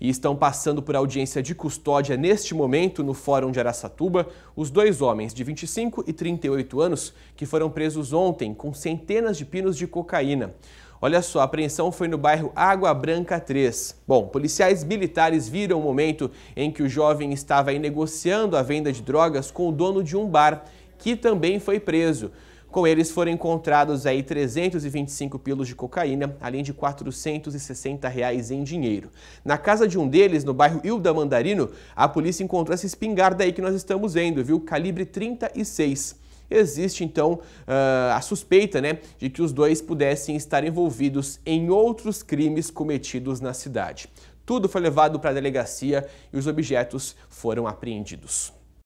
e estão passando por audiência de custódia neste momento no Fórum de Araçatuba os dois homens de 25 e 38 anos que foram presos ontem com centenas de pinos de cocaína. Olha só, a apreensão foi no bairro Água Branca 3. Bom, policiais militares viram o momento em que o jovem estava negociando a venda de drogas com o dono de um bar, que também foi preso. Com eles foram encontrados aí 325 pilos de cocaína, além de 460 reais em dinheiro. Na casa de um deles, no bairro Hilda Mandarino, a polícia encontrou essa espingarda aí que nós estamos vendo, viu? Calibre 36 existe então ah, a suspeita né, de que os dois pudessem estar envolvidos em outros crimes cometidos na cidade. Tudo foi levado para a delegacia e os objetos foram apreendidos.